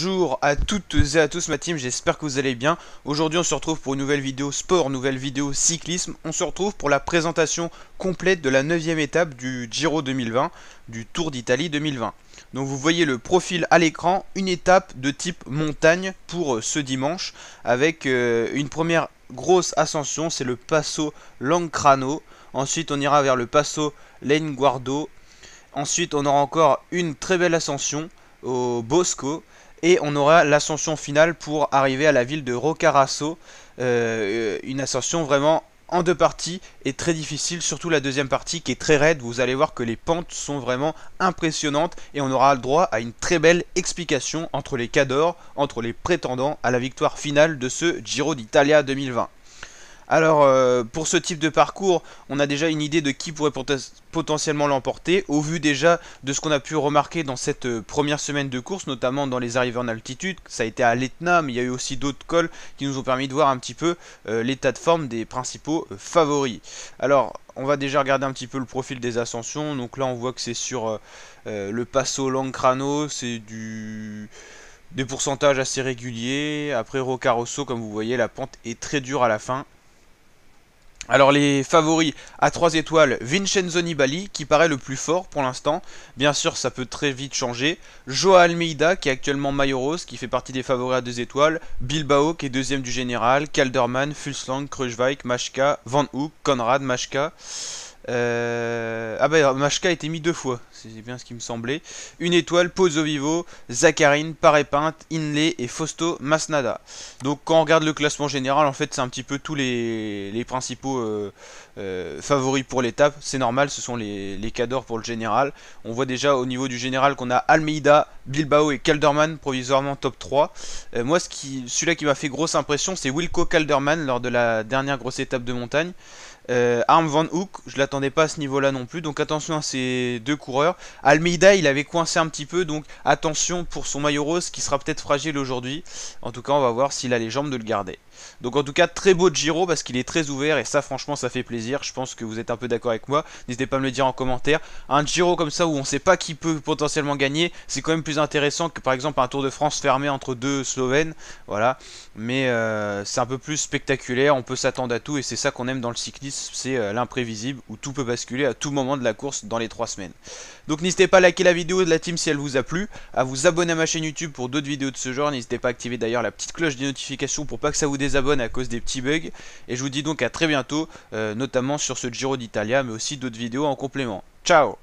bonjour à toutes et à tous ma team, j'espère que vous allez bien. Aujourd'hui on se retrouve pour une nouvelle vidéo sport, nouvelle vidéo cyclisme. On se retrouve pour la présentation complète de la 9ème étape du Giro 2020, du Tour d'Italie 2020. Donc vous voyez le profil à l'écran, une étape de type montagne pour euh, ce dimanche, avec euh, une première grosse ascension, c'est le Passo Lancrano. Ensuite on ira vers le Passo Lenguardo. Ensuite on aura encore une très belle ascension au Bosco et on aura l'ascension finale pour arriver à la ville de Rocarasso. Euh, une ascension vraiment en deux parties et très difficile, surtout la deuxième partie qui est très raide. Vous allez voir que les pentes sont vraiment impressionnantes et on aura le droit à une très belle explication entre les cadors, entre les prétendants à la victoire finale de ce Giro d'Italia 2020. Alors, euh, pour ce type de parcours, on a déjà une idée de qui pourrait potentiellement l'emporter, au vu déjà de ce qu'on a pu remarquer dans cette euh, première semaine de course, notamment dans les arrivées en altitude. Ça a été à l'Etna, mais il y a eu aussi d'autres cols qui nous ont permis de voir un petit peu euh, l'état de forme des principaux favoris. Alors, on va déjà regarder un petit peu le profil des ascensions. Donc là, on voit que c'est sur le Passo Lancrano, c'est du des pourcentages assez réguliers. Après Rocarosso, comme vous voyez, la pente est très dure à la fin. Alors les favoris à 3 étoiles, Vincenzo Nibali qui paraît le plus fort pour l'instant, bien sûr ça peut très vite changer, Joa Almeida qui est actuellement maillot qui fait partie des favoris à 2 étoiles, Bilbao qui est deuxième du général, Calderman, Fulslang, Krujvik, Mashka, Van Hook, Conrad, Mashka, euh, ah bah Mashka a été mis deux fois, c'est bien ce qui me semblait. Une étoile, Pozo Vivo, Zacharine, Parépinte, Inley et Fausto Masnada. Donc quand on regarde le classement général, en fait c'est un petit peu tous les, principaux euh, euh, favoris pour l'étape. C'est normal, ce sont les, les cadors pour le général. On voit déjà au niveau du général qu'on a Almeida, Bilbao et Calderman provisoirement top 3. moi ce qui, celui-là qui m'a fait grosse impression c'est Wilco Calderman lors de la dernière grosse étape de montagne. Euh, Arm Van Hook, je l'attendais pas à ce niveau-là non plus, donc attention à ces deux coureurs. Almeida, il avait coincé un petit peu, donc attention pour son maillot rose qui sera peut-être fragile aujourd'hui. En tout cas, on va voir s'il a les jambes de le garder. Donc en tout cas, très beau Giro parce qu'il est très ouvert et ça, franchement, ça fait plaisir. Je pense que vous êtes un peu d'accord avec moi. N'hésitez pas à me le dire en commentaire. Un Giro comme ça où on sait pas qui peut potentiellement gagner, c'est quand même plus intéressant que par exemple un Tour de France fermé entre deux Slovènes. Voilà, mais euh, c'est un peu plus spectaculaire, on peut s'attendre à tout et c'est ça qu'on aime dans le cyclisme c'est euh, l'imprévisible où tout peut basculer à tout moment de la course dans les 3 semaines. Donc n'hésitez pas à liker la vidéo de la team si elle vous a plu, à vous abonner à ma chaîne YouTube pour d'autres vidéos de ce genre, n'hésitez pas à activer d'ailleurs la petite cloche des notifications pour pas que ça vous désabonne à cause des petits bugs, et je vous dis donc à très bientôt, euh, notamment sur ce Giro d'Italia, mais aussi d'autres vidéos en complément. Ciao